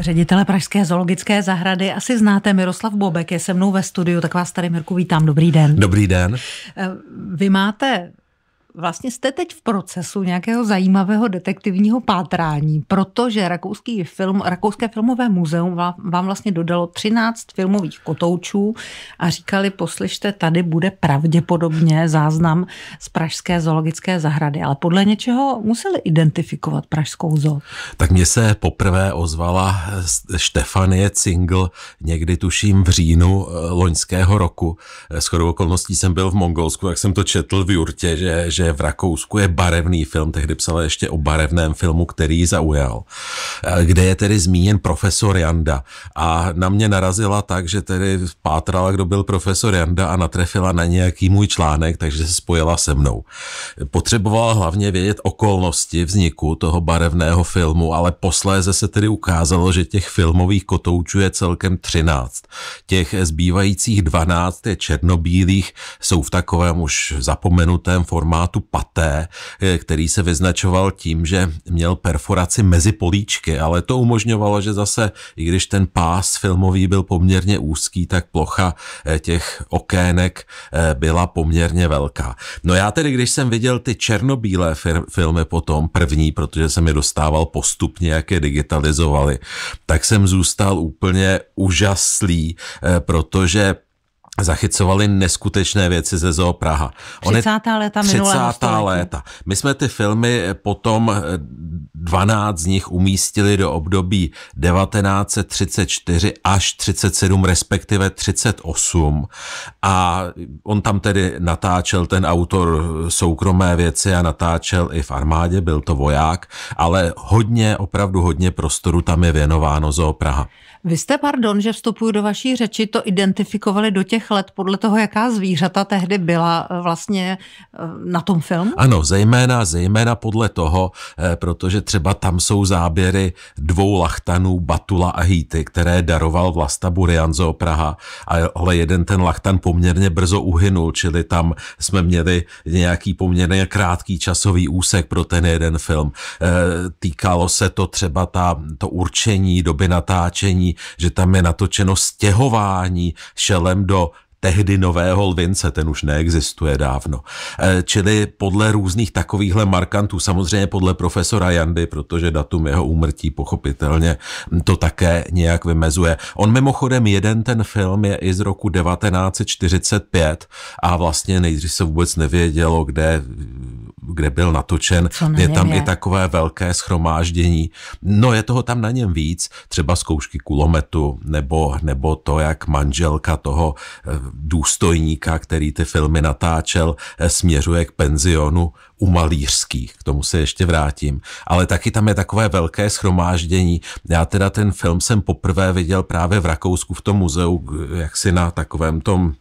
Ředitele Pražské zoologické zahrady asi znáte, Miroslav Bobek je se mnou ve studiu, tak vás tady, Mirku, vítám. Dobrý den. Dobrý den. Eh, vy máte vlastně jste teď v procesu nějakého zajímavého detektivního pátrání, protože rakouský film, Rakouské filmové muzeum vám vlastně dodalo 13 filmových kotoučů a říkali, poslyšte, tady bude pravděpodobně záznam z Pražské zoologické zahrady, ale podle něčeho museli identifikovat Pražskou zoo. Tak mě se poprvé ozvala Štefanie Cingl někdy tuším v říjnu eh, loňského roku. Eh, S chodou okolností jsem byl v Mongolsku, jak jsem to četl v jurtě, že, že v Rakousku je barevný film, tehdy psala ještě o barevném filmu, který ji zaujal, kde je tedy zmíněn profesor Janda. A na mě narazila tak, že tedy pátrala, kdo byl profesor Janda a natrefila na nějaký můj článek, takže se spojila se mnou. Potřebovala hlavně vědět okolnosti vzniku toho barevného filmu, ale posléze se tedy ukázalo, že těch filmových kotoučů je celkem 13. Těch zbývajících 12 je černobílých, jsou v takovém už zapomenutém formátu státu Paté, eh, který se vyznačoval tím, že měl perforaci mezi políčky, ale to umožňovalo, že zase, i když ten pás filmový byl poměrně úzký, tak plocha eh, těch okének eh, byla poměrně velká. No já tedy, když jsem viděl ty černobílé fir- filmy potom, první, protože jsem je dostával postupně, jak je digitalizovali, tak jsem zůstal úplně úžaslý, protože zachycovali neskutečné věci ze Zoo Praha. On 30. léta 30. léta. My jsme ty filmy potom 12 eh, z nich umístili do období 1934 až 37, respektive 38. A on tam tedy natáčel ten autor soukromé věci a natáčel i v armádě, byl to voják, ale hodně, opravdu hodně prostoru tam je věnováno Zoo Praha. Vy jste, pardon, že vstupuju do vaší řeči, to identifikovali do těch let podle toho, jaká zvířata tehdy byla eh, vlastně eh, na tom filmu? Ano, zejména, zejména podle toho, eh, protože třeba tam jsou záběry dvou lachtanů, Batula a Hýty, které daroval Vlasta z Praha, ale jeden ten lachtan poměrně brzo uhynul, čili tam jsme měli nějaký poměrně krátký časový úsek pro ten jeden film. Týkalo se to třeba ta, to určení doby natáčení, že tam je natočeno stěhování šelem do tehdy nového lvince, ten už neexistuje dávno. E, čili podle různých takovýchhle markantů, samozřejmě podle profesora Jandy, protože datum jeho úmrtí pochopitelně to také nějak vymezuje. On mimochodem jeden ten film je i z roku 1945 a vlastně nejdřív se vůbec nevědělo, kde kde byl natočen. Na je tam je. i takové velké schromáždění. No je toho tam na něm víc, třeba zkoušky kulometu, nebo, nebo to, jak manželka toho eh, důstojníka, který ty filmy natáčel, eh, směřuje k penzionu u malířských. K tomu se ještě vrátím. Ale taky tam je takové velké schromáždění. Já teda ten film jsem poprvé viděl právě v Rakousku v tom muzeu, eh, jak si na takovém tom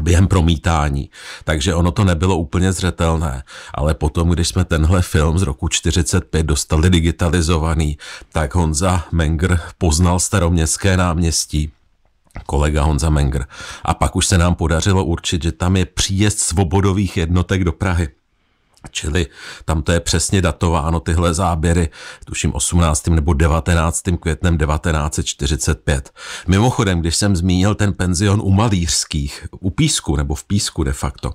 během promítání. Takže ono to nebylo úplně zřetelné, ale potom, když jsme tenhle film z roku 45 dostali digitalizovaný, tak Honza Menger poznal staroměstské náměstí, kolega Honza Menger. A pak už se nám podařilo určit, že tam je příjezd svobodových jednotek do Prahy. Čili tam to je přesně datováno, tyhle záběry, tuším 18. nebo 19. květnem 1945. Mimochodem, když jsem zmínil ten penzion u Malířských, u Písku nebo v Písku de facto,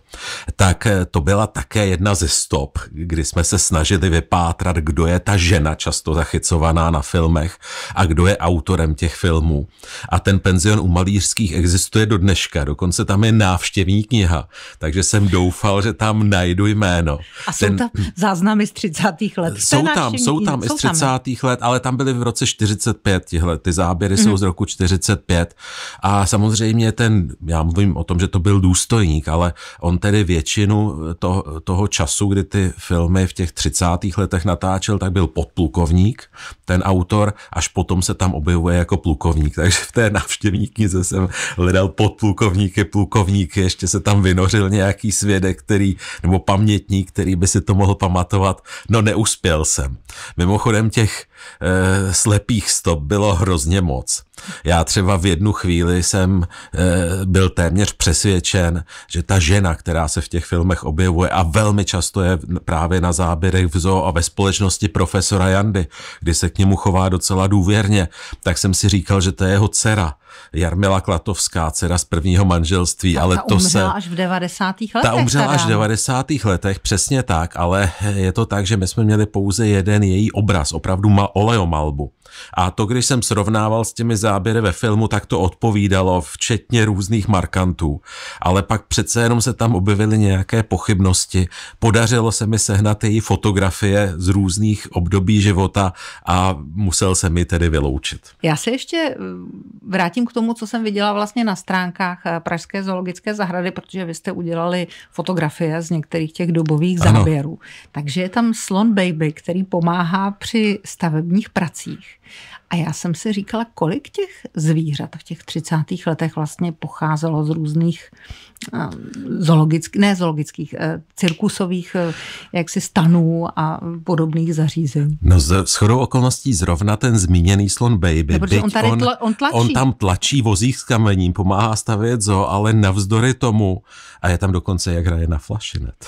tak eh, to byla také jedna ze stop, kdy jsme se snažili vypátrat, kdo je ta žena často zachycovaná na filmech a kdo je autorem těch filmů. A ten penzion u Malířských existuje do dneška, dokonce tam je návštěvní kniha, takže jsem doufal, že tam najdu jméno. A jsou ten, tam záznamy z 30. let. Jsou Té tam, jsou tam i z 30. Tam. let, ale tam byly v roce 45 tihle, ty záběry mm. jsou z mhm. roku 45 a samozřejmě ten, já mluvím o tom, že to byl důstojník, ale on tedy většinu to, toho času, kdy ty filmy v těch 30. letech natáčel, tak byl podplukovník, ten autor, až potom se tam objevuje jako plukovník, takže v té návštěvní knize jsem hledal podplukovníky, plukovníky, ještě se tam vynořil nějaký svědek, který, nebo pamětník, který který by si to mohl pamatovat, no neuspěl jsem. Mimochodem těch e, slepých stop bylo hrozně moc. Já třeba v jednu chvíli jsem e, byl téměř přesvědčen, že ta žena, která se v těch filmech objevuje a velmi často je právě na záběrech v zoo a ve společnosti profesora Jandy, kdy se k němu chová docela důvěrně, tak jsem si říkal, že to je jeho dcera. Jarmila Klatovská, dcera z prvního manželství, ta, ale ta to se... až v 90. letech. Ta umřela teda. až v 90. letech, přesně tak, ale je to tak, že my jsme měli pouze jeden její obraz, opravdu ma, oleomalbu. A to, když jsem srovnával s těmi záběry ve filmu, tak to odpovídalo, včetně různých markantů. Ale pak přece jenom se tam objevily nějaké pochybnosti. Podařilo se mi sehnat její fotografie z různých období života a musel se mi tedy vyloučit. Já se ještě eh, vrátím k tomu, co jsem viděla vlastně na stránkách eh, Pražské zoologické zahrady, protože vy jste udělali fotografie z některých těch dobových ano. záběrů. Takže je tam slon baby, který pomáhá při stavě stavebních pracích. A já jsem si říkala, kolik těch zvířat v těch 30. letech vlastně pocházelo z různých eh, zoologických, ne zoologických, eh, cirkusových eh, jaksi stanů a podobných zařízení. No z chodou okolností zrovna ten zmíněný slon Baby, no, byť on, tady on, tla, on, tlačí. on tam tlačí vozík s kamením, pomáhá stavět zoo, ale navzdory tomu, a je tam dokonce, jak hraje na flašinet.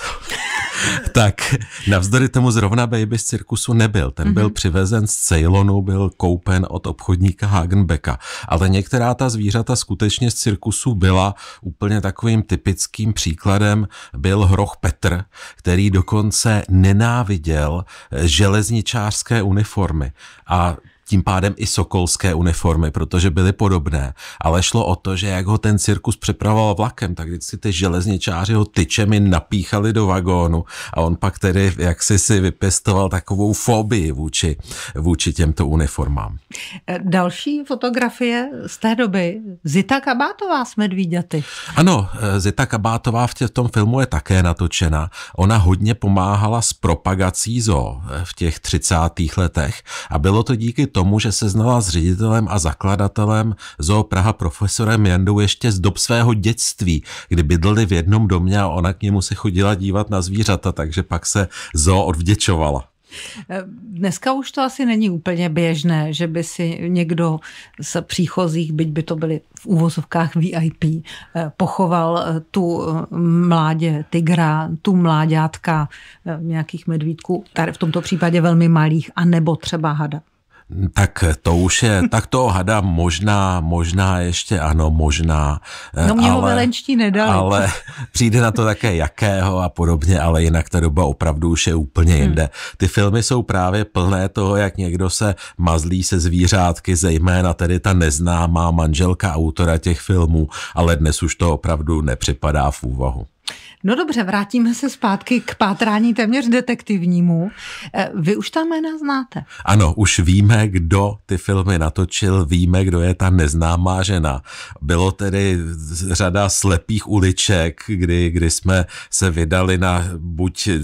tak navzdory tomu zrovna Baby z cirkusu nebyl. Ten byl mm-hmm. přivezen z Ceylonu, byl koupen od obchodníka Hagenbecka. Ale některá ta zvířata skutečně z cirkusu byla úplně takovým typickým příkladem byl hroch Petr, který dokonce nenáviděl železničářské uniformy. A tím pádem i sokolské uniformy, protože byly podobné, ale šlo o to, že jak ho ten cirkus přepravoval vlakem, tak vždycky ty železničáři ho tyčemi napíchali do vagónu a on pak tedy jaksi si vypěstoval takovou fobii vůči, vůči těmto uniformám. Eh, další fotografie z té doby, Zita Kabátová s medvíďaty. Ano, eh, Zita Kabátová v, tě, v tom filmu je také natočena. Ona hodně pomáhala s propagací zoo eh, v těch 30. letech a bylo to díky tomu, tomu, že se znala s ředitelem a zakladatelem Zoo Praha profesorem Jandou ještě z dob svého dětství, kdy bydleli v jednom domě a ona k němu se chodila dívat na zvířata, takže pak se zoo odvděčovala. Eh, dneska už to asi není úplně běžné, že by si někdo z příchozích, byť by to byly v úvozovkách VIP, eh, pochoval eh, tu mládě tygra, tu mláďátka nějakých medvídků, tady v tomto případě velmi malých, anebo třeba hada. Tak to už je, tak to hada možná, možná ještě ano, možná. Eh, no mě ale, ho velenčtí nedali. Ale přijde na to také jakého a podobně, ale jinak ta doba opravdu už je úplně hmm. jinde. Hmm. Ty filmy jsou právě plné toho, jak někdo se mazlí se zvířátky, zejména tedy ta neznámá manželka autora těch filmů, ale dnes už to opravdu nepřipadá v úvahu. No dobře, vrátíme se zpátky k pátrání téměř detektivnímu. Eh, vy už ta jména znáte. Ano, už víme, kdo ty filmy natočil, víme, kdo je ta neznámá žena. Bylo tedy řada slepých uliček, kdy, kdy jsme se vydali na buď eh,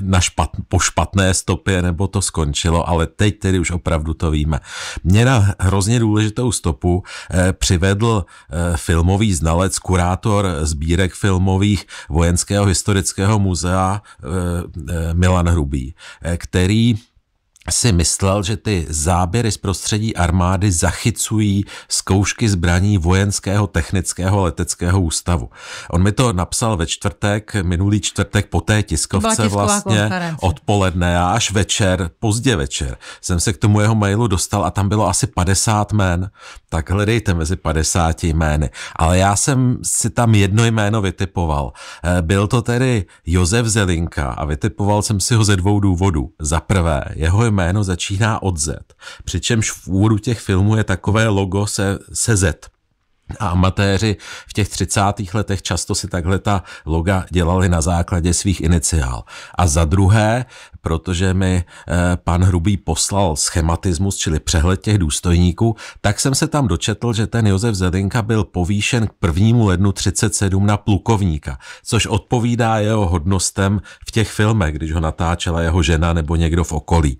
na špat, po špatné stopě, nebo to skončilo, ale teď tedy už opravdu to víme. Mě na hrozně důležitou stopu eh, přivedl eh, filmový znalec, kurátor sbírek filmových vojenského historického muzea eh, eh, Milan Hrubý, eh, který si myslel, že ty záběry z prostředí armády zachycují zkoušky zbraní vojenského technického leteckého ústavu. On mi to napsal ve čtvrtek, minulý čtvrtek po té tiskovce vlastně konference. odpoledne a až večer, pozdě večer, jsem se k tomu jeho mailu dostal a tam bylo asi 50 jmén, tak hledejte mezi 50 jmény. Ale já jsem si tam jedno jméno vytipoval. Eh, byl to tedy Josef Zelinka a vytipoval jsem si ho ze dvou důvodů. Za prvé, jeho jméno jméno začíná od Z, přičemž v úvodu těch filmů je takové logo se, se Z. A amatéři v těch 30. letech často si takhle ta loga dělali na základě svých iniciál. A za druhé, protože mi eh, pan Hrubý poslal schematismus, čili přehled těch důstojníků, tak jsem se tam dočetl, že ten Josef Zedinka byl povýšen k 1. lednu 37 na plukovníka, což odpovídá jeho hodnostem v těch filmech, když ho natáčela jeho žena nebo někdo v okolí.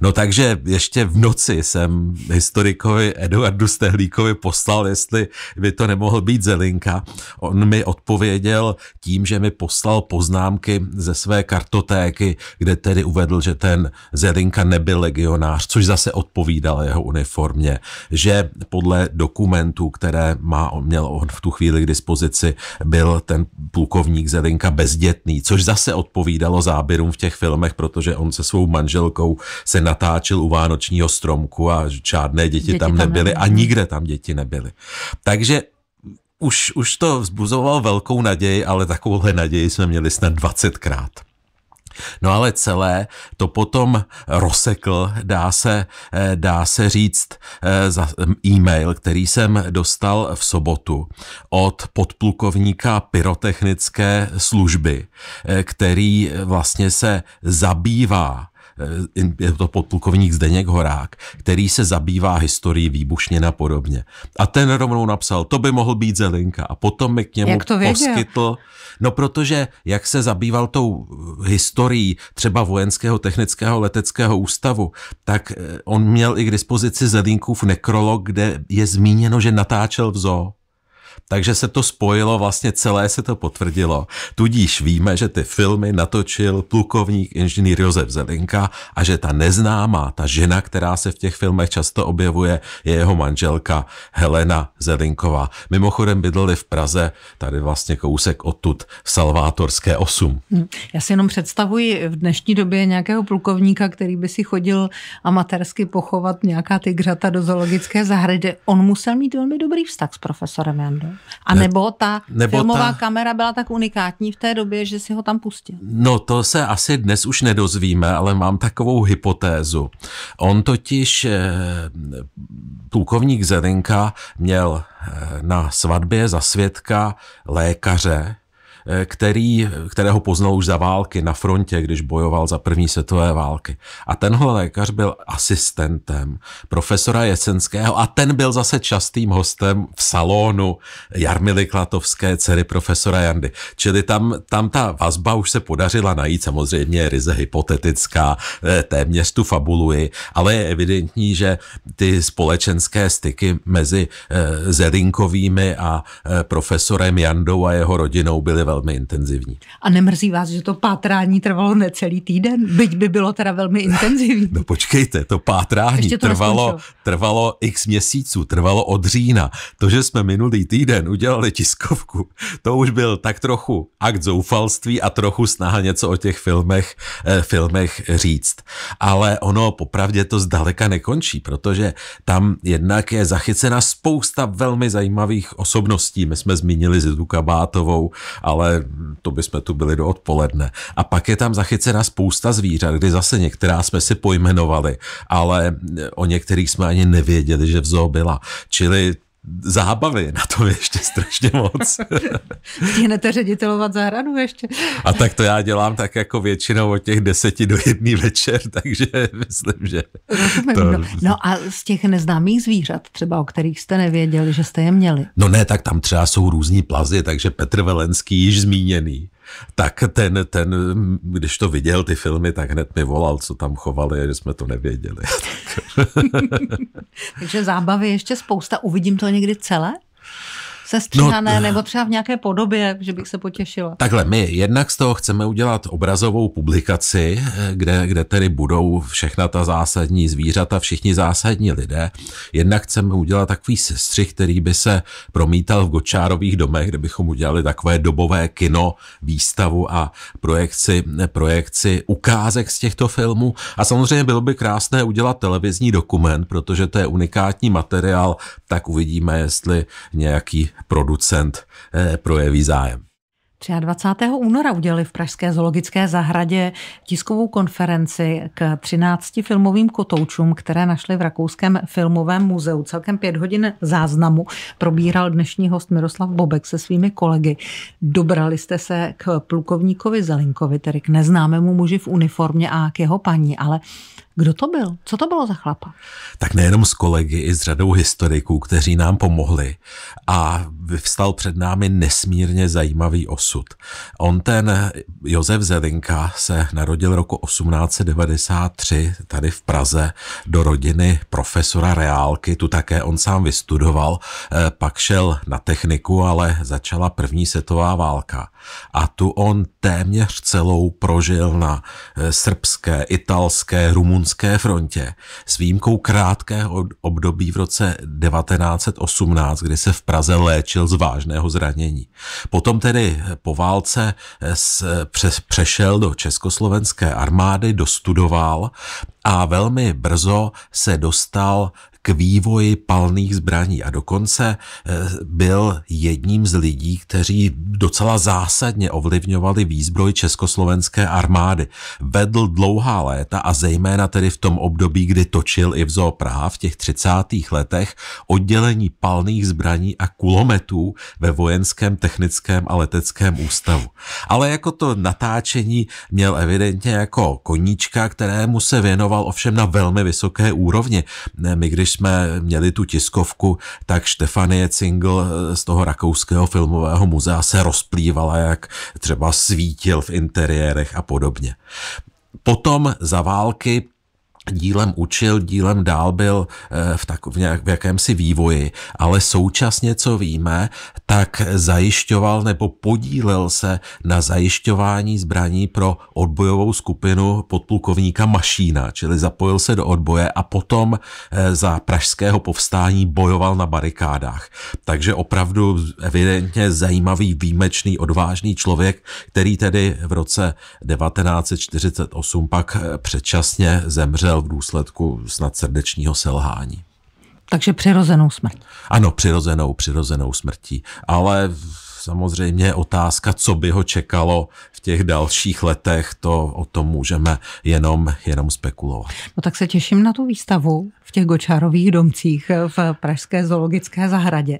No takže ještě v noci jsem historikovi Eduardu Stehlíkovi poslal, jestli by to nemohl být Zelinka. On mi odpověděl tím, že mi poslal poznámky ze své kartotéky, kde ten tedy uvedl, že ten Zelinka nebyl legionář, což zase odpovídalo jeho uniformě, že podle dokumentů, které má, měl on v tu chvíli k dispozici, byl ten plukovník Zelinka bezdětný, což zase odpovídalo záběrům v těch filmech, protože on se svou manželkou se natáčel u Vánočního stromku a žádné děti, děti tam, tam nebyly, nebyly a nikde tam děti nebyly. Takže už, už to vzbuzovalo velkou naději, ale takovouhle naději jsme měli snad 20krát. No ale celé to potom rozsekl, dá se, eh, dá se říct, eh, za e-mail, který jsem dostal v sobotu od podplukovníka pyrotechnické služby, eh, který vlastně se zabývá Eh, je to podplukovník Zdeněk Horák, který se zabývá historií výbušně a podobně. A ten rovnou napsal, to by mohl být Zelinka. A potom mi k němu jak to poskytl. No protože jak se zabýval tou eh, historií třeba vojenského technického leteckého ústavu, tak eh, on měl i k dispozici Zelinkův nekrolog, kde je zmíněno, že natáčel v zoo takže se to spojilo, vlastně celé se to potvrdilo. Tudíž víme, že ty filmy natočil plukovník inženýr Josef Zelinka a že ta neznámá, ta žena, která se v těch filmech často objevuje, je jeho manželka Helena Zelinková. Mimochodem bydleli v Praze, tady vlastně kousek odtud, v Salvátorské 8. Hm, já si jenom představuji v dnešní době nějakého plukovníka, který by si chodil amatérsky pochovat nějaká tygřata do zoologické zahrady. On musel mít velmi dobrý vztah s profesorem Jandou. A nebo ta nebo filmová ta... kamera byla tak unikátní v té době, že si ho tam pustil? No to se asi dnes už nedozvíme, ale mám takovou hypotézu. On totiž, eh, plukovník Zelenka, měl eh, na svatbě za svědka lékaře, Eh, který, kterého poznal už za války na frontě, když bojoval za první světové války. A tenhle lékař byl asistentem profesora Jesenského a ten byl zase častým hostem v salonu Jarmily Klatovské, dcery profesora Jandy. Čili tam, tam ta vazba už se podařila najít, samozřejmě je ryze hypotetická, eh, téměř tu fabuluji, ale je evidentní, že ty společenské styky mezi eh, Zelinkovými a profesorem Jandou a jeho rodinou byly velmi velmi intenzivní. A nemrzí vás, že to pátrání trvalo necelý týden? Byť by bylo teda velmi intenzivní. No počkejte, to pátrání to trvalo, trvalo x měsíců, trvalo od října. To, že jsme minulý týden udělali tiskovku, to už byl tak trochu akt zoufalství a trochu snaha něco o těch filmech, eh, filmech říct. Ale ono popravdě to zdaleka nekončí, protože tam jednak je zachycena spousta velmi zajímavých osobností. My jsme zmínili Zidu Kabátovou, ale ale to by jsme tu byli do odpoledne. A pak je tam zachycena spousta zvířat, kdy zase některá jsme si pojmenovali, ale o některých jsme ani nevěděli, že v zoo byla. Čili zábavy, na to je ještě strašně moc. Stihnete ředitelovat zahradu ještě? A tak to já dělám tak jako většinou od těch deseti do jedné večer, takže myslím, že... to... no. no a z těch neznámých zvířat třeba, o kterých jste nevěděli, že jste je měli? No ne, tak tam třeba jsou různí plazy, takže Petr Velenský již zmíněný tak ten, ten, když to viděl ty filmy, tak hned mi volal, co tam chovali, že jsme to nevěděli. Takže zábavy ještě spousta. Uvidím to někdy celé? sestříhané, no, nebo třeba v nějaké podobě, že bych se potěšila. Takhle, my jednak z toho chceme udělat obrazovou publikaci, kde, kde tedy budou všechna ta zásadní zvířata, všichni zásadní lidé. Jednak chceme udělat takový sestřih, který by se promítal v Gočárových domech, kde bychom udělali takové dobové kino, výstavu a projekci, projekci ukázek z těchto filmů. A samozřejmě bylo by krásné udělat televizní dokument, protože to je unikátní materiál, tak uvidíme, jestli nějaký producent eh, projeví zájem. 23. února udělali v Pražské zoologické zahradě tiskovou konferenci k 13 filmovým kotoučům, které našli v Rakouském filmovém muzeu. Celkem pět hodin záznamu probíral dnešní host Miroslav Bobek se svými kolegy. Dobrali jste se k plukovníkovi Zelinkovi, tedy k neznámému muži v uniformě a k jeho paní, ale kdo to byl? Co to bylo za chlapa? Tak nejenom s kolegy, i s řadou historiků, kteří nám pomohli. A vyvstal před námi nesmírně zajímavý osud. On ten Josef Zelinka se narodil roku 1893 tady v Praze do rodiny profesora Reálky, tu také on sám vystudoval, e, pak šel na techniku, ale začala první světová válka. A tu on téměř celou prožil na e, srbské, italské, rumunské Krymské frontě s výjimkou krátkého období v roce 1918, kdy se v Praze léčil z vážného zranění. Potom tedy po válce eh, eh, přešel do československé armády, dostudoval a velmi brzo se dostal k vývoji palných zbraní a dokonce eh, byl jedním z lidí, kteří docela zásadně ovlivňovali výzbroj československé armády. Vedl dlouhá léta a zejména tedy v tom období, kdy točil i v Zoo Praha v těch 30. letech oddělení palných zbraní a kulometů ve vojenském technickém a leteckém ústavu. Ale jako to natáčení měl evidentně jako koníčka, kterému se věnoval ovšem na velmi vysoké úrovni. My když jsme měli tu tiskovku, tak Štefanie Cingl eh, z toho rakouského filmového muzea se rozplývala, jak třeba svítil v interiérech a podobně. Potom za války dílem učil, dílem dál byl eh, v, tak, v, nějak, v jakémsi vývoji, ale současně, co víme, tak zajišťoval nebo podílel se na zajišťování zbraní pro odbojovou skupinu podplukovníka Mašína, čili zapojil se do odboje a potom eh, za pražského povstání bojoval na barikádách. Takže opravdu evidentně zajímavý, výjimečný, odvážný člověk, který tedy v roce 1948 pak eh, předčasně zemřel zemřel v důsledku snad srdečního selhání. Takže přirozenou smrt. Ano, přirozenou, přirozenou smrtí. Ale samozřejmě otázka, co by ho čekalo v těch dalších letech, to o tom můžeme jenom, jenom spekulovat. No tak se těším na tu výstavu v těch gočárových domcích v Pražské zoologické zahradě.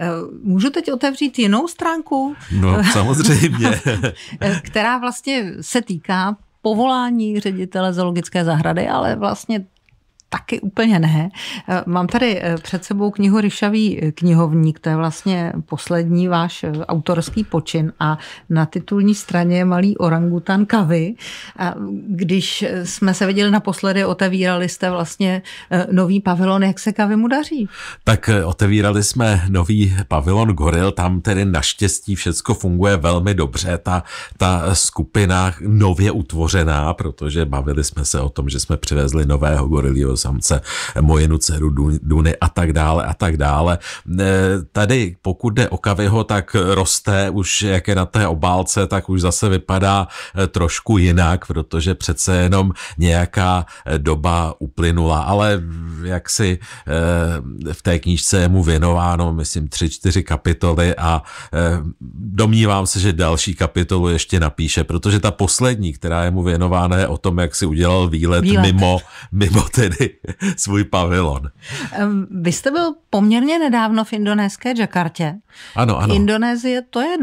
Eh, můžu teď otevřít jinou stránku? No samozřejmě. která vlastně se týká povolání ředitele zoologické zahrady, ale vlastně taky úplně ne. Eh, mám tady eh, před sebou knihu Ryšavý eh, knihovník, to je vlastně poslední váš autorský počin a na titulní straně je malý orangutan kavy. když jsme se viděli naposledy, otevírali jste vlastně nový pavilon, jak se kavy mu daří? Tak otevírali jsme nový pavilon Goril, tam tedy naštěstí všecko funguje velmi dobře, ta, ta skupina nově utvořená, protože bavili jsme se o tom, že jsme přivezli nového gorilio samce, Mojenu dceru Duny a tak dále a tak dále. E, tady pokud jde o Kaviho, tak roste už, jak je na té obálce, tak už zase vypadá e, trošku jinak, protože přece jenom nějaká e, doba uplynula, ale jak si v té knížce je mu věnováno, myslím, tři, čtyři kapitoly a domnívám se, že další kapitolu ještě napíše, protože ta poslední, která je mu věnována, je o tom, jak si udělal výlet, výlet. mimo mimo tedy svůj pavilon. Vy jste byl poměrně nedávno v indonéské Jakartě. Ano, ano. Indonésie to je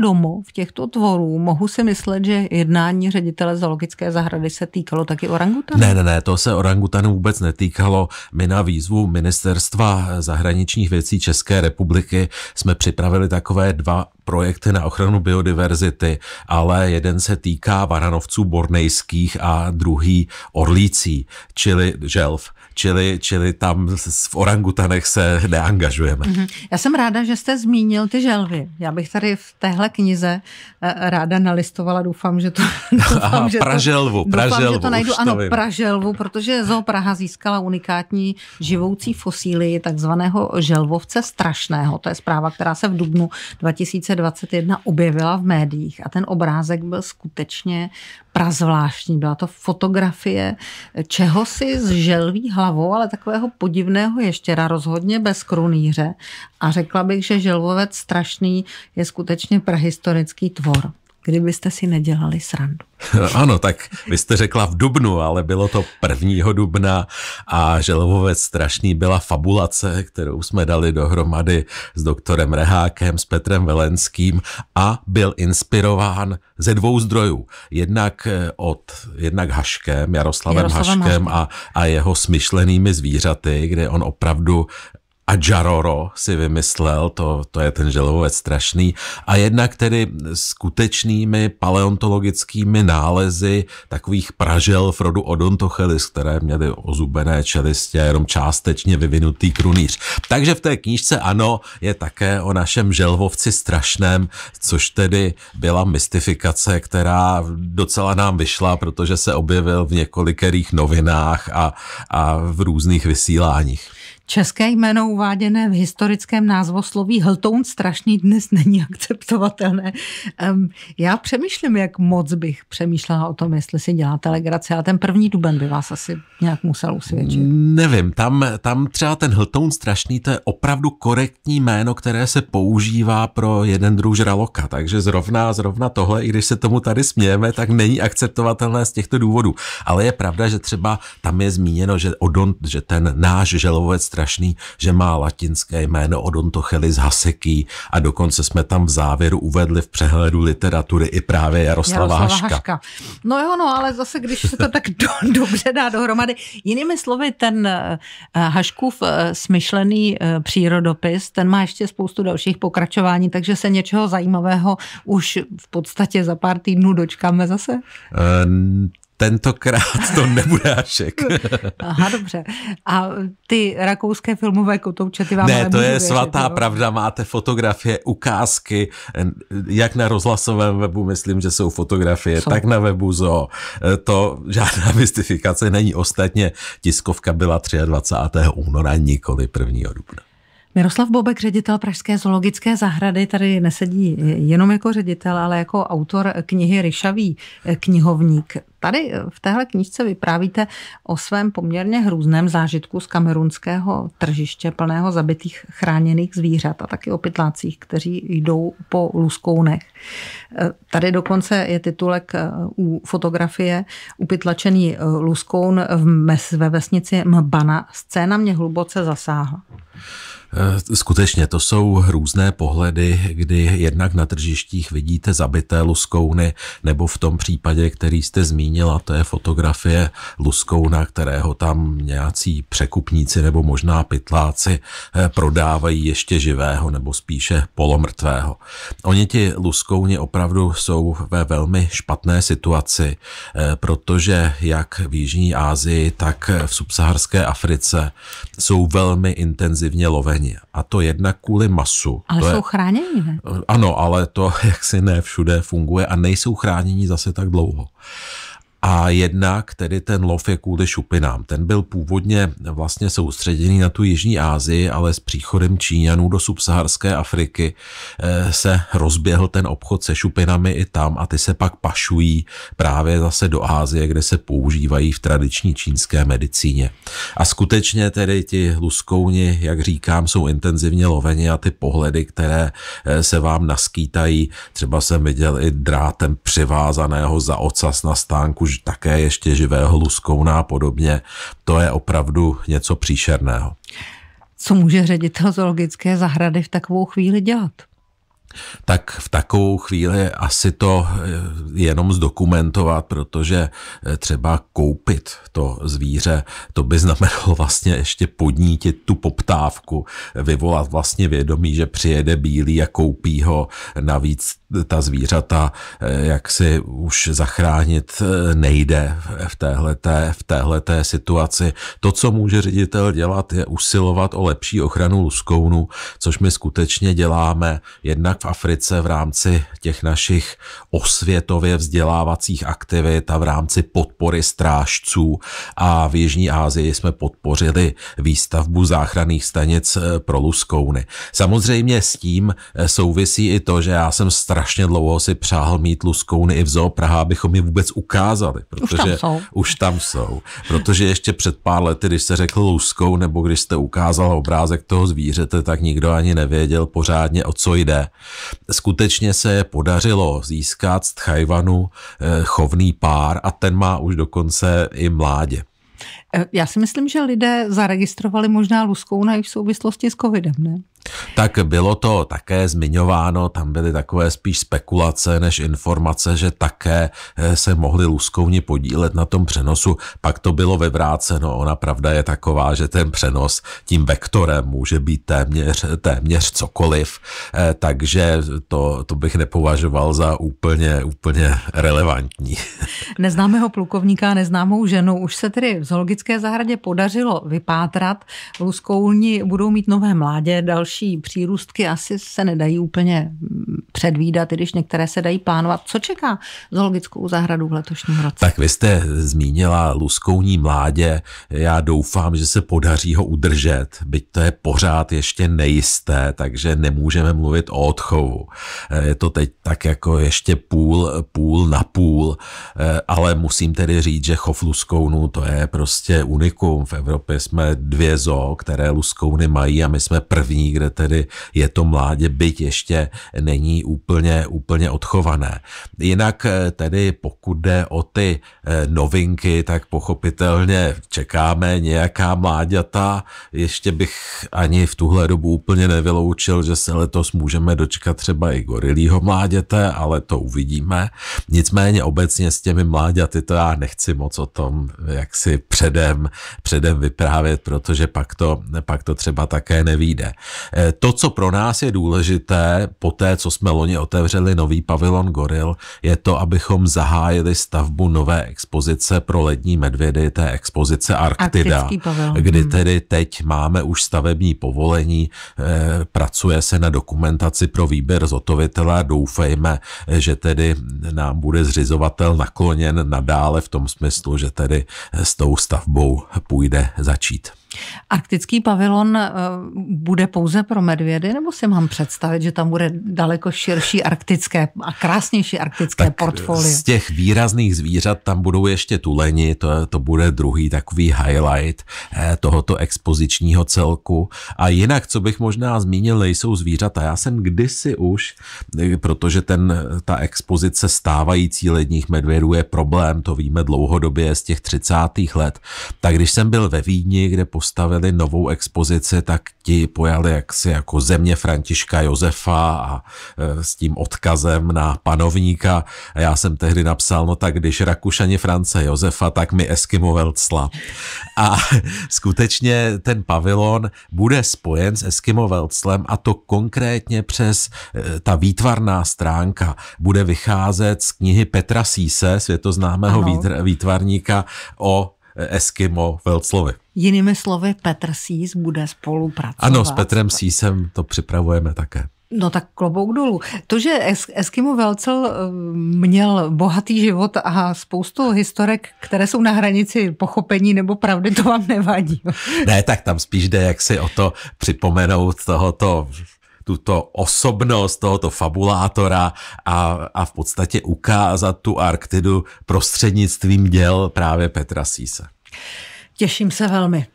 v těchto tvorů. Mohu si myslet, že jednání ředitele zoologické zahrady se týkalo taky orangutanů? Ne, ne, ne, to se orangutanů vůbec netýkalo. My na výzvu Ministerstva zahraničních věcí České republiky jsme připravili takové dva projekty na ochranu biodiverzity, ale jeden se týká varanovců bornejských a druhý orlící, čili želv čili, čili tam v orangutanech se neangažujeme. Mhm. Já jsem ráda, že jste zmínil ty želvy. Já bych tady v téhle knize eh, ráda nalistovala, doufám, že to... Doufám, Aha, že praželvu, to, praželvu, doufám, že to najdu, ano, to praželvu, protože Zoo Praha získala unikátní živoucí fosíly takzvaného želvovce strašného. To je zpráva, která se v dubnu 2021 objevila v médiích a ten obrázek byl skutečně prazvláštní. Byla to fotografie čeho si s želví hlavou, ale takového podivného ještěra, rozhodně bez krunýře. A řekla bych, že želvovec strašný je skutečně prahistorický tvor kdybyste si nedělali srandu. Ano, tak vy jste řekla v Dubnu, ale bylo to 1. Dubna a Želvovec strašný byla fabulace, kterou jsme dali dohromady s doktorem Rehákem, s Petrem Velenským a byl inspirován ze dvou zdrojů. Jednak eh, od, jednak Haškem, Jaroslavem Jaroslava Haškem a, a jeho smyšlenými zvířaty, kde on opravdu a Jaroro si vymyslel, to, to je ten želovec strašný, a jednak tedy skutečnými paleontologickými nálezy takových pražel Frodu Odontochelis, které měly ozubené čelistě, jenom částečně vyvinutý krunýř. Takže v té knížce ano, je také o našem želvovci strašném, což tedy byla mystifikace, která docela nám vyšla, protože se objevil v několikerých novinách a, a v různých vysíláních. České jméno uváděné v historickém názvosloví Hltoun strašný dnes není akceptovatelné. Um, já přemýšlím, jak moc bych přemýšlela o tom, jestli si děláte legraci, ale ten první duben by vás asi nějak musel usvědčit. Nevím, tam, tam třeba ten Hltoun strašný, to je opravdu korektní jméno, které se používá pro jeden druh žraloka, takže zrovna, zrovna tohle, i když se tomu tady smějeme, tak není akceptovatelné z těchto důvodů. Ale je pravda, že třeba tam je zmíněno, že, odon, že ten náš želovec strašný, že má latinské jméno Odontochelis haseký a dokonce jsme tam v závěru uvedli v přehledu literatury i právě Jaroslava, Jaroslava Haška. Haška. No jo, no, ale zase, když se to tak do, dobře dá dohromady. Jinými slovy, ten eh, Haškův eh, smyšlený eh, přírodopis, ten má ještě spoustu dalších pokračování, takže se něčeho zajímavého už v podstatě za pár týdnů dočkáme zase? Tentokrát to nebude Hašek. Aha, dobře. A ty rakouské filmové kotouče, ty vám Ne, to je věřit, svatá jo? pravda, máte fotografie, ukázky, jak na rozhlasovém webu, myslím, že jsou fotografie, jsou. tak na webu ZO. E, to žádná mystifikace není. Ostatně tiskovka byla 23. února, nikoli 1. dubna. Miroslav Bobek, ředitel Pražské zoologické zahrady, tady nesedí jenom jako ředitel, ale jako autor knihy Ryšavý eh, knihovník. Tady eh, v téhle knižce vyprávíte o svém poměrně hrůzném zážitku z kamerunského tržiště plného zabitých chráněných zvířat a taky o pytlácích, kteří jdou po luskounech. Eh, tady dokonce je titulek u fotografie Upytlačený luskoun v mes, ve vesnici Mbana. Scéna mě hluboce zasáhla. Eh, skutečně, to jsou různé pohledy, kdy jednak na tržištích vidíte zabité luskouny, nebo v tom případě, který jste zmínila, to je fotografie luskouna, kterého tam nějací překupníci nebo možná pytláci eh, prodávají ještě živého nebo spíše polomrtvého. Oni ti luskouni opravdu jsou ve velmi špatné situaci, eh, protože jak v Jižní Asii, tak v subsaharské Africe jsou velmi intenzivně loveni chráněni. A to jednak kvůli masu. Ale to jsou je, chráněni, ne? Ano, ale to jaksi ne všude funguje a nejsou chráněni zase tak dlouho a jednak tedy ten lov je kvůli šupinám. Ten byl původně vlastně soustředěný na tu Jižní Ázii, ale s příchodem Číňanů do subsaharské Afriky eh, se rozběhl ten obchod se šupinami i tam a ty se pak pašují právě zase do Ázie, kde se používají v tradiční čínské medicíně. A skutečně tedy ti luskouni, jak říkám, jsou intenzivně loveni a ty pohledy, které eh, se vám naskýtají, třeba jsem viděl i drátem přivázaného za ocas na stánku také ještě živého luskouna a podobně, to je opravdu něco příšerného. Co může ředitel zoologické zahrady v takovou chvíli dělat? tak v takovou chvíli asi to eh, jenom zdokumentovat, protože eh, třeba koupit to zvíře, to by znamenalo vlastně ještě podnítit tu poptávku, vyvolat vlastně vědomí, že přijede bílý a koupí ho. Navíc ta zvířata, eh, jak si už zachránit nejde v téhleté, v téhleté situaci. To, co může ředitel dělat, je usilovat o lepší ochranu luskounu, což my skutečně děláme jednak Africe v rámci těch našich osvětově vzdělávacích aktivit a v rámci podpory strážců a v Jižní Ázii jsme podpořili výstavbu záchranných stanic eh, pro luskouny. Samozřejmě s tím eh, souvisí i to, že já jsem strašně dlouho si přál mít luskouny i v Zoo Praha, abychom je vůbec ukázali, protože už tam jsou. Už tam jsou protože ještě před pár lety, když se řekl luskou nebo když jste ukázal obrázek toho zvířete, tak nikdo ani nevěděl pořádně, o co jde. Skutečně se podařilo získat z Tchajvanu eh, chovný pár a ten má už dokonce i mládě. Eh, já si myslím, že lidé zaregistrovali možná luskouna i v souvislosti s covidem, ne? Tak bylo to také zmiňováno, tam byly takové spíš spekulace než informace, že také eh, se mohli luskouni podílet na tom přenosu, pak to bylo vyvráceno. Ona pravda je taková, že ten přenos tím vektorem může být téměř, téměř cokoliv, eh, takže to, to bych nepovažoval za úplně, úplně relevantní. Neznámého plukovníka, neznámou ženu, už se tedy v zoologické zahradě podařilo vypátrat. Luskouni budou mít nové mládě, další další přírůstky asi se nedají úplně předvídat, i když některé se dají plánovat. Co čeká zoologickou zahradu v letošním roce? Tak vy jste zmínila luskouní mládě. Já doufám, že se podaří ho udržet, byť to je pořád ještě nejisté, takže nemůžeme mluvit o odchovu. Eh, je to teď tak jako ještě půl, půl na půl, eh, ale musím tedy říct, že chov luskounů to je prostě unikum. V Evropě jsme dvě zoo, které luskouny mají a my jsme první, kde kde tedy je to mládě, byť ještě není úplně, úplně odchované. Jinak eh, tedy pokud jde o ty eh, novinky, tak pochopitelně čekáme nějaká mláďata. Ještě bych ani v tuhle dobu úplně nevyloučil, že se letos můžeme dočkat třeba i gorilího mláděte, ale to uvidíme. Nicméně obecně s těmi mláďaty to já nechci moc o tom, jak si předem, předem vyprávět, protože pak to, pak to třeba také nevíde. Eh, to, co pro nás je důležité, po té, co jsme loni otevřeli nový pavilon Goril, je to, abychom zahájili stavbu nové expozice pro lední medvědy, té expozice Arktida, kdy hmm. tedy teď máme už stavební povolení, eh, pracuje se na dokumentaci pro výběr zotovitele doufejme, že tedy nám bude zřizovatel nakloněn nadále v tom smyslu, že tedy s tou stavbou půjde začít. Arktický pavilon eh, bude pouze pro medvědy, nebo si mám představit, že tam bude daleko širší arktické a krásnější arktické tak portfolio? Z těch výrazných zvířat tam budou ještě tuleni, to, to bude druhý takový highlight eh, tohoto expozičního celku. A jinak, co bych možná zmínil, jsou zvířata. Já jsem kdysi už, eh, protože ten, ta expozice stávající ledních medvědů je problém, to víme dlouhodobě z těch 30. let, tak když jsem byl ve Vídni, kde po postavili novou expozici, tak ti pojali jaksi jako země Františka Josefa a e, s tím odkazem na panovníka. A já jsem tehdy napsal, no tak když Rakušani France Josefa, tak mi Eskimo Velcla. A skutečně ten pavilon bude spojen s Eskimo Velclem a to konkrétně přes e, ta výtvarná stránka bude vycházet z knihy Petra Síse, světoznámého ano. výtvarníka o Eskimo Velclovi. Jinými slovy, Petr Sís bude spolupracovat. Ano, s Petrem Sísem to připravujeme také. No tak klobouk dolů. To, že Eskimo Velcel eh, měl bohatý život a spoustu historek, které jsou na hranici pochopení nebo pravdy, to vám nevadí. Ne, tak tam spíš jde jaksi o to připomenout tohoto tuto osobnost tohoto fabulátora a, a v podstatě ukázat tu Arktidu prostřednictvím děl právě Petra Sýse. Těším se velmi.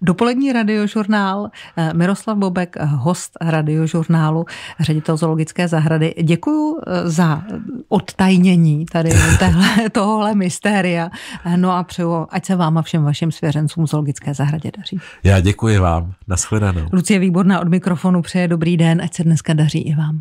Dopolední radiožurnál. Eh, Miroslav Bobek, host radiožurnálu, ředitel zoologické zahrady. Děkuji eh, za odtajnění tady téhle, tohohle mystéria. No a přeju, ať se vám a všem vašim svěřencům zoologické zahradě daří. Já děkuji vám. Naschledanou. Lucie Výborná od mikrofonu přeje dobrý den, ať se dneska daří i vám.